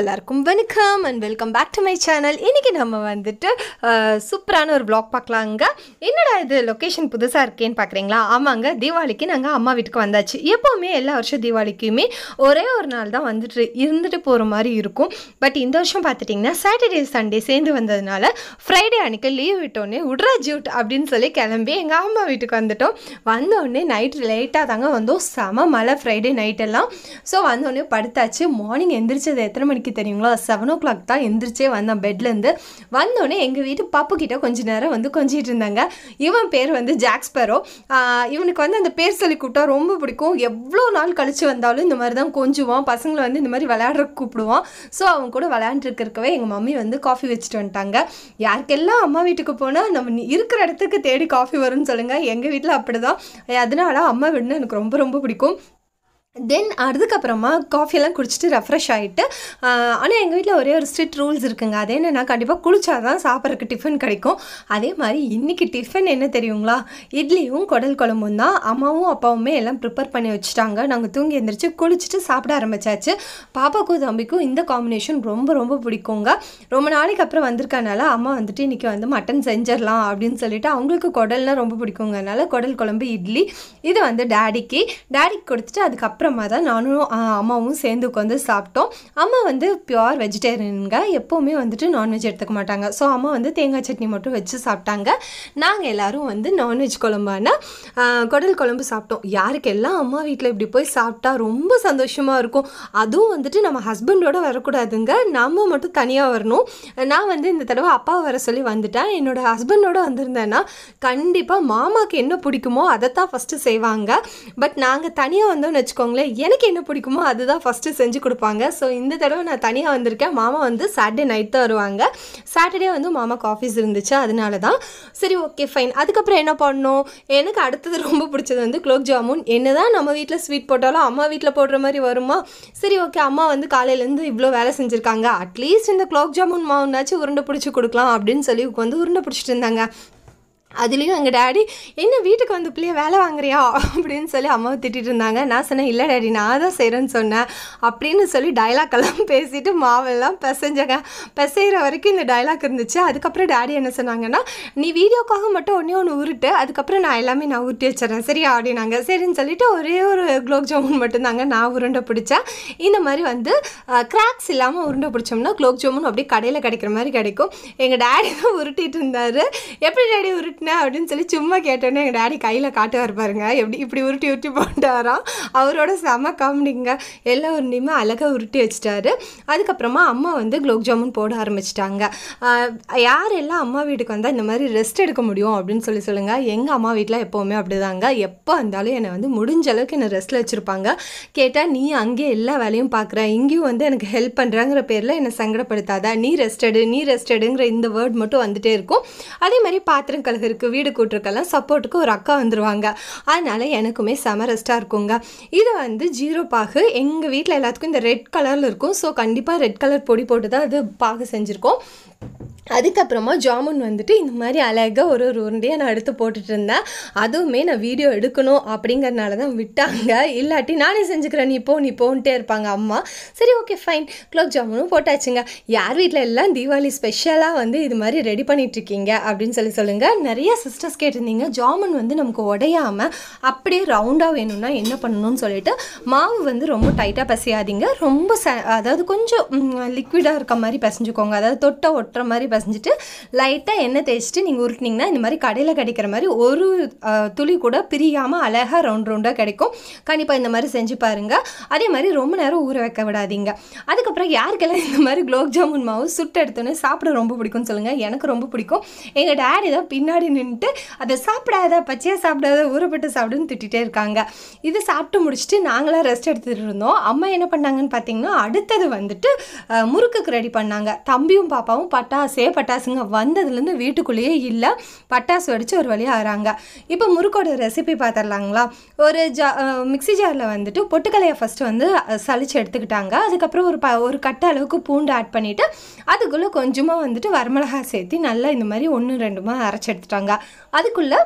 எல்லாருக்கும் வணக்கம் and welcome back to my channel இன்றைக்கி நம்ம வந்துட்டு சூப்பரான ஒரு ப்ளாக் பார்க்கலாங்க என்னடா இது லொக்கேஷன் புதுசாக இருக்கேன்னு பார்க்குறீங்களா ஆமாங்க தீபாவளிக்கு நாங்கள் அம்மா வீட்டுக்கு வந்தாச்சு எப்போவுமே எல்லா வருஷம் தீபாவளிக்குமே ஒரே ஒரு நாள் தான் வந்துட்டு இருந்துட்டு போகிற மாதிரி இருக்கும் பட் இந்த வருஷம் பார்த்துட்டிங்கன்னா சாட்டர்டே சண்டே சேர்ந்து வந்ததுனால ஃப்ரைடே அன்றைக்கி லீவ் விட்டோன்னே உட்ரா ஜூட் அப்படின்னு சொல்லி கிளம்பி எங்கள் அம்மா வீட்டுக்கு வந்துட்டோம் வந்தோடனே நைட்டு லேட்டாக தாங்க வந்தோம் செம மழை ஃப்ரைடே நைட்டெல்லாம் ஸோ வந்தோடனே படுத்தாச்சு மார்னிங் எந்திரிச்சது எத்தனை மணிக்கு நாளைக்கு தெரியுங்களா செவன் ஓ கிளாக் தான் எந்திரிச்சே வந்தேன் பெட்லேருந்து வந்தோடனே எங்கள் வீட்டு பாப்பு கிட்டே கொஞ்ச நேரம் வந்து கொஞ்சிட்டு இருந்தாங்க இவன் பேர் வந்து ஜாக்ஸ்பரோ இவனுக்கு வந்து அந்த பேர் சொல்லி கூப்பிட்டா ரொம்ப பிடிக்கும் எவ்வளோ நாள் கழித்து வந்தாலும் இந்த மாதிரி தான் கொஞ்சுவான் பசங்களை வந்து இந்த மாதிரி விளையாடுற கூப்பிடுவான் ஸோ அவங்க கூட விளையாண்டுருக்கவே எங்கள் மம்மி வந்து காஃபி வச்சுட்டு வந்துட்டாங்க யாருக்கெல்லாம் அம்மா வீட்டுக்கு போனால் நம்ம இருக்கிற இடத்துக்கு தேடி காஃபி வரும்னு சொல்லுங்கள் எங்கள் வீட்டில் அப்படி தான் அதனால அம்மா வீடுன்னு எனக்கு ரொம்ப ரொம்ப பிடிக்கும் தென் அதுக்கப்புறமா காஃபியெல்லாம் குடிச்சிட்டு ரெஃப்ரெஷ் ஆகிட்டு ஆனால் எங்கள் வீட்டில் ஒரே ஒரு ஸ்ட்ரிட் ரூல்ஸ் இருக்குங்க அது என்னென்னா கண்டிப்பாக குளிச்சா தான் சாப்பிட்றதுக்கு டிஃபன் கிடைக்கும் அதே மாதிரி இன்றைக்கி டிஃபன் என்ன தெரியுங்களா இட்லியும் குடல் குழம்பும் தான் அம்மாவும் அப்பாவுமே எல்லாம் ப்ரிப்பேர் பண்ணி வச்சுட்டாங்க நாங்கள் தூங்கி எழுந்திரிச்சு குளிச்சுட்டு சாப்பிட ஆரம்பித்தாச்சு பாப்பாக்கும் தம்பிக்கும் இந்த காம்பினேஷன் ரொம்ப ரொம்ப பிடிக்குங்க ரொம்ப நாளைக்கு அப்புறம் வந்திருக்கனால அம்மா வந்துட்டு இன்றைக்கி வந்து மட்டன் செஞ்சிடலாம் அப்படின்னு சொல்லிட்டு அவங்களுக்கு குடல்லாம் ரொம்ப பிடிக்குங்கனால குடல் குழம்பு இட்லி இது வந்து டேடிக்கு டேடிக்கு கொடுத்துட்டு அதுக்கப்புறம் அதுக்கப்புறமா தான் நானும் அம்மாவும் சேர்ந்து உட்காந்து சாப்பிட்டோம் அம்மா வந்து பியோர் வெஜிடேரியனுங்க எப்போவுமே வந்துட்டு நான்வெஜ் எடுத்துக்க மாட்டாங்க ஸோ அம்மா வந்து தேங்காய் சட்னி மட்டும் வச்சு சாப்பிட்டாங்க நாங்கள் எல்லோரும் வந்து நான்வெஜ் குழம்பான குடல் குழம்பு சாப்பிட்டோம் யாருக்கு எல்லாம் அம்மா வீட்டில் இப்படி போய் சாப்பிட்டா ரொம்ப சந்தோஷமாக இருக்கும் அதுவும் வந்துட்டு நம்ம ஹஸ்பண்டோடு வரக்கூடாதுங்க நம்ம மட்டும் தனியாக வரணும் நான் வந்து இந்த தடவை அப்பா வர சொல்லி வந்துட்டேன் என்னோடய ஹஸ்பண்டோடு வந்திருந்தேன்னா கண்டிப்பாக மாமாவுக்கு என்ன பிடிக்குமோ அதை தான் ஃபஸ்ட்டு செய்வாங்க பட் நாங்கள் தனியாக வந்தோம்னு வச்சுக்கோங்க வச்சுக்கோங்களேன் எனக்கு என்ன பிடிக்குமோ அதுதான் ஃபஸ்ட்டு செஞ்சு கொடுப்பாங்க ஸோ இந்த தடவை நான் தனியாக வந்திருக்கேன் மாமா வந்து சாட்டர்டே நைட் தான் வருவாங்க சாட்டர்டே வந்து மாமாக்கு ஆஃபீஸ் இருந்துச்சு அதனால தான் சரி ஓகே ஃபைன் அதுக்கப்புறம் என்ன பண்ணோம் எனக்கு அடுத்தது ரொம்ப பிடிச்சது வந்து குலோப் ஜாமுன் என்ன தான் நம்ம வீட்டில் ஸ்வீட் போட்டாலும் அம்மா வீட்டில் போடுற மாதிரி வருமா சரி ஓகே அம்மா வந்து காலையிலேருந்து இவ்வளோ வேலை செஞ்சுருக்காங்க அட்லீஸ்ட் இந்த குலோப் ஜாமுன் மாவுனாச்சும் உருண்டை பிடிச்சி கொடுக்கலாம் அப்படின்னு சொல்லி வந்து உருண்டை பிடிச்சிட்டு இருந்தாங்க அதுலேயும் எங்கள் டேடி என்ன வீட்டுக்கு வந்து பிள்ளைய வேலை வாங்குறியா அப்படின்னு சொல்லி அம்மாவை திட்டிகிட்டு இருந்தாங்க நான் சொன்னேன் இல்லை டேடி நான் தான் செய்கிறேன்னு சொன்னேன் அப்படின்னு சொல்லி டைலாக் எல்லாம் பேசிட்டு மாவெல்லாம் பிசைஞ்சங்க பிசைகிற வரைக்கும் இந்த டைலாக் இருந்துச்சு அதுக்கப்புறம் டேடி என்ன சொன்னாங்கன்னா நீ வீடியோக்காக மட்டும் ஒன்றே ஒன்று உருட்டு அதுக்கப்புறம் நான் எல்லாமே நான் உருட்டி வச்சிடறேன் சரியா அப்படின்னாங்க சரின்னு சொல்லிட்டு ஒரே ஒரு குலோப் ஜாமுன் மட்டும்தாங்க நான் உருண்டை பிடிச்சேன் இந்த மாதிரி வந்து கிராக்ஸ் இல்லாமல் உருண்டை பிடிச்சோம்னா குலோப் ஜாமுன் அப்படியே கடையில் கிடைக்கிற மாதிரி கிடைக்கும் எங்கள் டேடி தான் உருட்டிகிட்டு இருந்தார் எப்படி டேடி உருட்டு உருட்டினா அப்படின்னு சொல்லி சும்மா கேட்டோன்னே எங்கள் டேடி கையில் காட்டுவார் பாருங்க எப்படி இப்படி உருட்டி உருட்டி போட்டாராம் அவரோட செம காமெடிங்க எல்லா உருண்டியுமே அழகாக உருட்டி வச்சிட்டாரு அதுக்கப்புறமா அம்மா வந்து குலோப் ஜாமுன் போட ஆரம்பிச்சிட்டாங்க யார் எல்லாம் அம்மா வீட்டுக்கு வந்தால் இந்த மாதிரி ரெஸ்ட் எடுக்க முடியும் அப்படின்னு சொல்லி சொல்லுங்கள் எங்கள் அம்மா வீட்டில் எப்போவுமே அப்படிதாங்க எப்போ வந்தாலும் என்னை வந்து முடிஞ்ச அளவுக்கு என்னை ரெஸ்ட்டில் வச்சுருப்பாங்க கேட்டால் நீ அங்கேயே எல்லா வேலையும் பார்க்குற இங்கேயும் வந்து எனக்கு ஹெல்ப் பண்ணுறாங்கிற பேரில் என்னை சங்கடப்படுத்தாத நீ ரெஸ்டடு நீ ரெஸ்டடுங்கிற இந்த வேர்ட் மட்டும் வந்துகிட்டே இருக்கும் அதே மாதிரி பாத்திரம் கழுகு இருக்கு வீடு கூட்டுருக்கெல்லாம் சப்போர்ட்டுக்கு ஒரு அக்கா வந்துடுவாங்க அதனால் எனக்குமே செம இருக்குங்க இது வந்து ஜீரோ பாகு எங்கள் வீட்டில் எல்லாத்துக்கும் இந்த ரெட் கலரில் இருக்கும் ஸோ கண்டிப்பாக ரெட் கலர் பொடி போட்டு தான் அது பாகு செஞ்சுருக்கோம் அதுக்கப்புறமா ஜாமுன் வந்துட்டு இந்த மாதிரி அழகாக ஒரு ஒரு உருண்டையாக நான் எடுத்து போட்டுட்டு இருந்தேன் அதுவுமே நான் வீடியோ எடுக்கணும் அப்படிங்கிறனால தான் விட்டாங்க இல்லாட்டி நானே செஞ்சுக்கிறேன் நீ போ நீ போன்ட்டே இருப்பாங்க அம்மா சரி ஓகே ஃபைன் குலோப் ஜாமுனும் போட்டாச்சுங்க யார் வீட்டில் எல்லாம் தீபாவளி ஸ்பெஷலாக வந்து இது மாதிரி ரெடி பண்ணிகிட்ருக்கீங்க அப்படின்னு சொல்லி சொல்லுங்கள் நிறைய சிஸ்டர்ஸ் கேட்டிருந்தீங்க ஜாமுன் வந்து நமக்கு உடையாமல் அப்படியே ரவுண்டாக வேணும்னா என்ன பண்ணணும்னு சொல்லிட்டு மாவு வந்து ரொம்ப டைட்டாக பசியாதீங்க ரொம்ப ச அதாவது கொஞ்சம் லிக்விடாக இருக்க மாதிரி பசிஞ்சுக்கோங்க அதாவது தொட்டை ஒட்டுற மாதிரி பிசைஞ்சிட்டு லைட்டாக எண்ணெய் தேய்ச்சிட்டு நீங்கள் உருட்டினீங்கன்னா இந்த மாதிரி கடையில் கிடைக்கிற மாதிரி ஒரு துளி கூட பிரியாமல் அழகாக ரவுண்ட் ரவுண்டாக கிடைக்கும் கண்டிப்பாக இந்த மாதிரி செஞ்சு பாருங்கள் அதே மாதிரி ரொம்ப நேரம் ஊற வைக்க விடாதீங்க அதுக்கப்புறம் யாருக்கெல்லாம் இந்த மாதிரி குலோப் ஜாமுன் மாவு சுட்டு எடுத்தோன்னே சாப்பிட ரொம்ப பிடிக்கும்னு சொல்லுங்கள் எனக்கு ரொம்ப பிடிக்கும் எங்கள் டேடி தான் பின்னாடி நின்றுட்டு அதை சாப்பிடாத பச்சையாக சாப்பிடாத ஊறப்பட்டு சாப்பிடுன்னு திட்டிகிட்டே இருக்காங்க இது சாப்பிட்டு முடிச்சுட்டு நாங்களாம் ரெஸ்ட் எடுத்துகிட்டு இருந்தோம் அம்மா என்ன பண்ணாங்கன்னு பார்த்தீங்கன்னா அடுத்தது வந்துட்டு முறுக்குக்கு ரெடி பண்ணாங்க தம்பியும் பாப்பாவும் பட்டாசே வீட்டுக்குள்ளேயே பட்டாசுங்க வந்ததுலேருந்து வீட்டுக்குள்ளேயே இல்லை பட்டாசு வடித்து ஒரு வழியாக ஆகிறாங்க இப்போ முறுக்கோட ரெசிபி பார்த்துடலாங்களா ஒரு ஜா மிக்சி ஜாரில் வந்துட்டு பொட்டுக்கலையை ஃபஸ்ட்டு வந்து சளிச்சு எடுத்துக்கிட்டாங்க அதுக்கப்புறம் ஒரு ப ஒரு கட்ட அளவுக்கு பூண்டு ஆட் பண்ணிவிட்டு அதுக்குள்ளே கொஞ்சமாக வந்துட்டு வரமிளகா சேர்த்து நல்லா இந்த மாதிரி ஒன்று ரெண்டுமாக அரைச்சி எடுத்துட்டாங்க அதுக்குள்ளே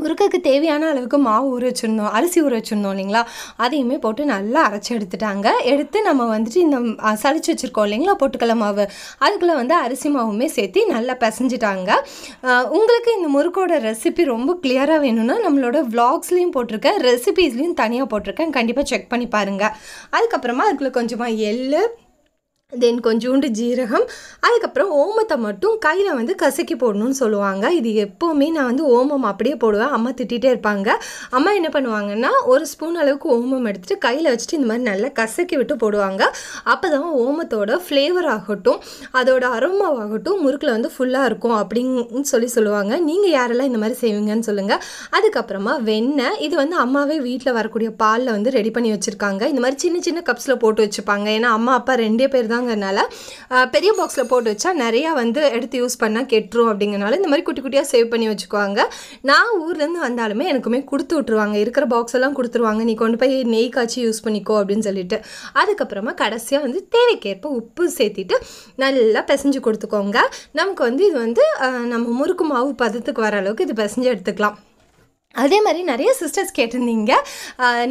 முறுக்குக்கு தேவையான அளவுக்கு மாவு ஊற வச்சுருந்தோம் அரிசி ஊற வச்சுருந்தோம் இல்லைங்களா அதையுமே போட்டு நல்லா அரைச்சி எடுத்துட்டாங்க எடுத்து நம்ம வந்துட்டு இந்த சளிச்சு வச்சுருக்கோம் இல்லைங்களா பொட்டுக்கடலை மாவு அதுக்குள்ளே வந்து அரிசி மாவுமே சேர்த்து நல்லா பிசைஞ்சிட்டாங்க உங்களுக்கு இந்த முறுக்கோட ரெசிபி ரொம்ப கிளியராக வேணும்னா நம்மளோட விளாக்ஸ்லேயும் போட்டிருக்கேன் ரெசிபீஸ்லேயும் தனியாக போட்டிருக்கேன் கண்டிப்பாக செக் பண்ணி பாருங்கள் அதுக்கப்புறமா அதுக்குள்ளே கொஞ்சமாக எள்ளு தென் கொஞ்சோண்டு ஜீரகம் அதுக்கப்புறம் ஓமத்தை மட்டும் கையில் வந்து கசக்கி போடணும்னு சொல்லுவாங்க இது எப்போவுமே நான் வந்து ஓமம் அப்படியே போடுவேன் அம்மா திட்டிகிட்டே இருப்பாங்க அம்மா என்ன பண்ணுவாங்கன்னா ஒரு ஸ்பூன் அளவுக்கு ஓமம் எடுத்துகிட்டு கையில் வச்சுட்டு இந்த மாதிரி நல்லா கசக்கி விட்டு போடுவாங்க அப்போ தான் ஓமத்தோட ஃப்ளேவர் ஆகட்டும் அதோட அரோமாவாகட்டும் முறுக்கில் வந்து ஃபுல்லாக இருக்கும் அப்படின்னு சொல்லி சொல்லுவாங்க நீங்கள் யாரெல்லாம் இந்த மாதிரி செய்வீங்கன்னு சொல்லுங்கள் அதுக்கப்புறமா வெண்ணெய் இது வந்து அம்மாவே வீட்டில் வரக்கூடிய பாலில் வந்து ரெடி பண்ணி வச்சுருக்காங்க இந்த மாதிரி சின்ன சின்ன கப்ஸில் போட்டு வச்சுப்பாங்க ஏன்னா அம்மா அப்பா ரெண்டே பேர் தான் வச்சாங்கனால பெரிய பாக்ஸில் போட்டு வச்சா நிறையா வந்து எடுத்து யூஸ் பண்ணால் கெட்டுரும் அப்படிங்கிறனால இந்த மாதிரி குட்டி குட்டியாக சேவ் பண்ணி வச்சுக்குவாங்க நான் ஊர்லேருந்து வந்தாலுமே எனக்குமே கொடுத்து விட்ருவாங்க இருக்கிற பாக்ஸ் எல்லாம் கொடுத்துருவாங்க நீ கொண்டு போய் நெய் காய்ச்சி யூஸ் பண்ணிக்கோ அப்படின்னு சொல்லிட்டு அதுக்கப்புறமா கடைசியாக வந்து தேவைக்கேற்ப உப்பு சேர்த்திட்டு நல்லா பிசைஞ்சு கொடுத்துக்கோங்க நமக்கு வந்து இது வந்து நம்ம முறுக்கு மாவு பதத்துக்கு வர அளவுக்கு இது பிசைஞ்சு எடுத்துக்கலாம் அதே மாதிரி நிறைய சிஸ்டர்ஸ் கேட்டிருந்தீங்க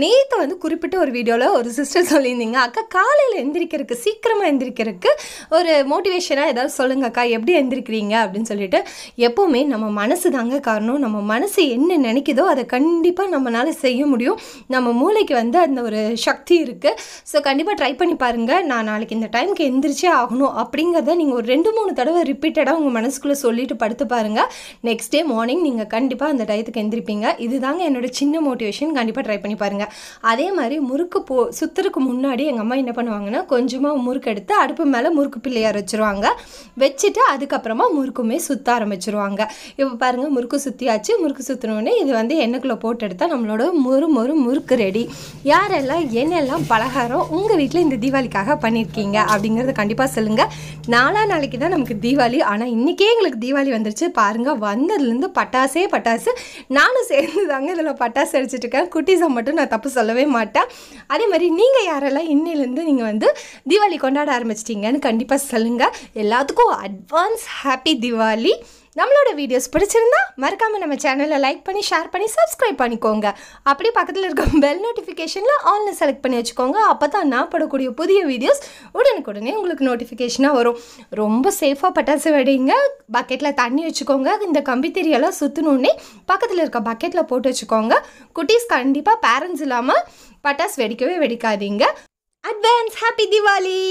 நேற்று வந்து குறிப்பிட்ட ஒரு வீடியோவில் ஒரு சிஸ்டர் சொல்லியிருந்தீங்க அக்கா காலையில் எந்திரிக்கிறதுக்கு சீக்கிரமாக எந்திரிக்கிறதுக்கு ஒரு மோட்டிவேஷனாக ஏதாவது சொல்லுங்க அக்கா எப்படி எந்திரிக்கிறீங்க அப்படின்னு சொல்லிட்டு எப்போவுமே நம்ம மனசு தாங்க காரணம் நம்ம மனசு என்ன நினைக்குதோ அதை கண்டிப்பாக நம்மளால் செய்ய முடியும் நம்ம மூளைக்கு வந்து அந்த ஒரு சக்தி இருக்குது ஸோ கண்டிப்பாக ட்ரை பண்ணி பாருங்கள் நான் நாளைக்கு இந்த டைமுக்கு எந்திரிச்சே ஆகணும் அப்படிங்கிறத நீங்கள் ஒரு ரெண்டு மூணு தடவை ரிப்பீட்டடாக உங்கள் மனசுக்குள்ளே சொல்லிட்டு படுத்து பாருங்கள் நெக்ஸ்ட் டே மார்னிங் நீங்கள் கண்டிப்பாக அந்த டயத்துக்கு எந்திரிப்பீங்க இதுதாங்க என்னோட சின்ன மோட்டிவேஷன் கண்டிப்பாக ட்ரை பண்ணி பாருங்கள் அதே மாதிரி முறுக்கு போ சுத்துறதுக்கு முன்னாடி எங்கள் அம்மா என்ன பண்ணுவாங்கன்னா கொஞ்சமாக முறுக்கு எடுத்து அடுப்பு மேலே முறுக்கு பிள்ளையார் வச்சுருவாங்க வச்சுட்டு அதுக்கப்புறமா முறுக்குமே சுற்ற ஆரம்பிச்சிருவாங்க இப்போ பாருங்கள் முறுக்கு சுற்றியாச்சு முறுக்கு சுற்றினோடனே இது வந்து எண்ணெய்க்குள்ளே போட்டு எடுத்தால் நம்மளோட மொறு மொறு முறுக்கு ரெடி யாரெல்லாம் என்னெல்லாம் பலகாரம் உங்கள் வீட்டில் இந்த தீபாவளிக்காக பண்ணியிருக்கீங்க அப்படிங்கிறத கண்டிப்பாக சொல்லுங்கள் நாலா நாளைக்கு தான் நமக்கு தீபாவளி ஆனால் இன்றைக்கே எங்களுக்கு தீபாவளி வந்துருச்சு பாருங்கள் வந்ததுலேருந்து பட்டாசே பட்டாசு நானும் சே சேர்ந்து தாங்க இதில் பட்டாசு அடிச்சிட்ருக்கேன் குட்டீஸை மட்டும் நான் தப்பு சொல்லவே மாட்டேன் அதே மாதிரி நீங்கள் யாரெல்லாம் இன்னிலேருந்து நீங்கள் வந்து தீபாவளி கொண்டாட ஆரம்பிச்சிட்டிங்கன்னு கண்டிப்பாக சொல்லுங்கள் எல்லாத்துக்கும் அட்வான்ஸ் ஹாப்பி தீபாவளி நம்மளோட வீடியோஸ் பிடிச்சிருந்தா மறக்காமல் நம்ம சேனலை லைக் பண்ணி ஷேர் பண்ணி சப்ஸ்கிரைப் பண்ணிக்கோங்க அப்படி பக்கத்தில் இருக்க பெல் நோட்டிஃபிகேஷனில் ஆன்லைன் செலக்ட் பண்ணி வச்சுக்கோங்க அப்போ தான் நான் படக்கூடிய புதிய வீடியோஸ் உடனுக்குடனே உங்களுக்கு நோட்டிஃபிகேஷனாக வரும் ரொம்ப சேஃபாக பட்டாசு வெடிங்க பக்கெட்டில் தண்ணி வச்சுக்கோங்க இந்த கம்பி தெரியெல்லாம் சுற்றணுன்னே பக்கத்தில் இருக்க பக்கெட்டில் போட்டு வச்சுக்கோங்க குட்டீஸ் கண்டிப்பாக பேரண்ட்ஸ் இல்லாமல் பட்டாசு வெடிக்கவே வெடிக்காதீங்க அட்வான்ஸ் ஹாப்பி திவாலி